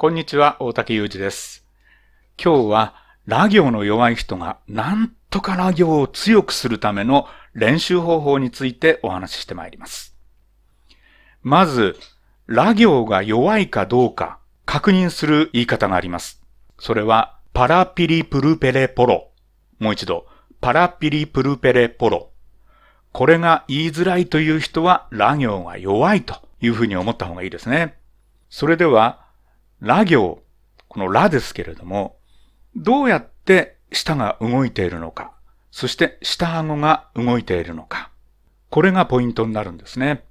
こんにちは、大竹祐二です。今日は、ラ行の弱い人がなんとかラ行を強くするための練習方法についてお話ししてまいります。まず、ラ行が弱いかどうか確認する言い方があります。それは、パラピリプルペレポロ。もう一度、パラピリプルペレポロ。これが言いづらいという人は、ラ行が弱いというふうに思った方がいいですね。それでは、ラ行、このラですけれども、どうやって舌が動いているのか、そして下顎が動いているのか、これがポイントになるんですね。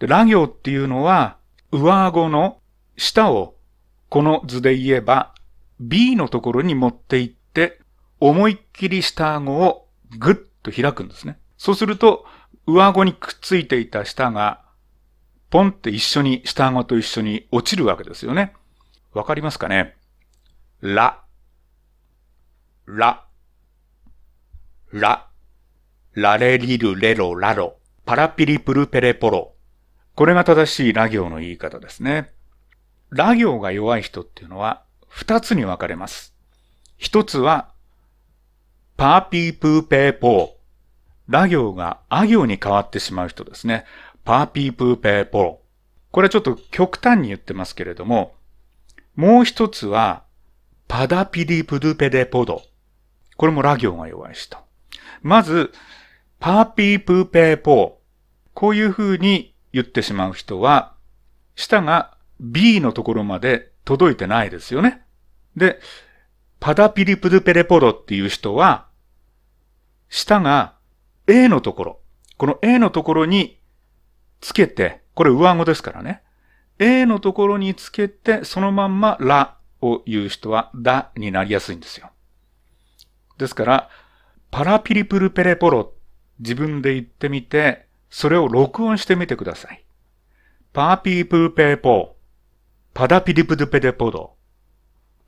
でラ行っていうのは、上顎の下を、この図で言えば、B のところに持っていって、思いっきり下顎をぐっと開くんですね。そうすると、上顎にくっついていた舌が、ポンって一緒に、下顎と一緒に落ちるわけですよね。わかりますかねら、ら、ら、られりるれろらろ、パラピリプルペレポロ。これが正しいラ行の言い方ですね。ラ行が弱い人っていうのは二つに分かれます。一つは、パーピープーペーポー。ラ行がア行に変わってしまう人ですね。パーピープーペーポー。これはちょっと極端に言ってますけれども、もう一つは、パダピディプドゥペデポド。これもラ行が弱い人。まず、パーピープーペーポー。こういう風に言ってしまう人は、舌が B のところまで届いてないですよね。で、パダピリプドゥペレポドっていう人は、舌が A のところ、この A のところにつけて、これ上顎ですからね。A のところにつけて、そのまんまラを言う人はだになりやすいんですよ。ですから、パラピリプルペレポロ、自分で言ってみて、それを録音してみてください。パーピープルペレポパダピリプルペレポド。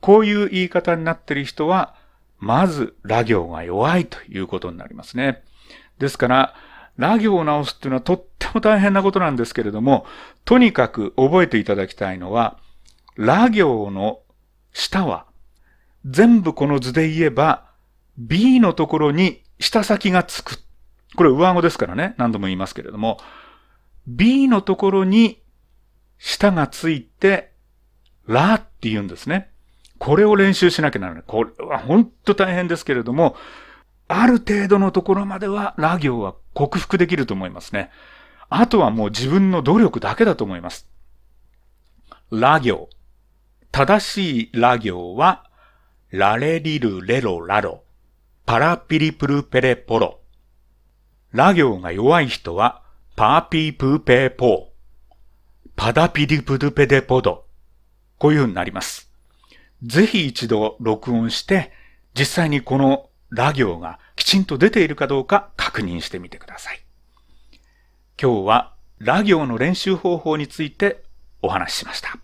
こういう言い方になっている人は、まず、ラ行が弱いということになりますね。ですから、ラ行を直すっていうのはとっても大変なことなんですけれども、とにかく覚えていただきたいのは、ラ行の下は、全部この図で言えば、B のところに下先がつく。これ上顎ですからね、何度も言いますけれども、B のところに下がついて、ラって言うんですね。これを練習しなきゃならない。これは本当大変ですけれども、ある程度のところまでは、ラ行は克服できると思いますね。あとはもう自分の努力だけだと思います。ラ行。正しいラ行は、ラレリルレロラロ、パラピリプルペレポロ。ラ行が弱い人は、パーピープーペーポー、パダピリプルペデポド。こういう風になります。ぜひ一度録音して、実際にこのラ行がきちんと出ているかどうか確認してみてください。今日はラ行の練習方法についてお話ししました。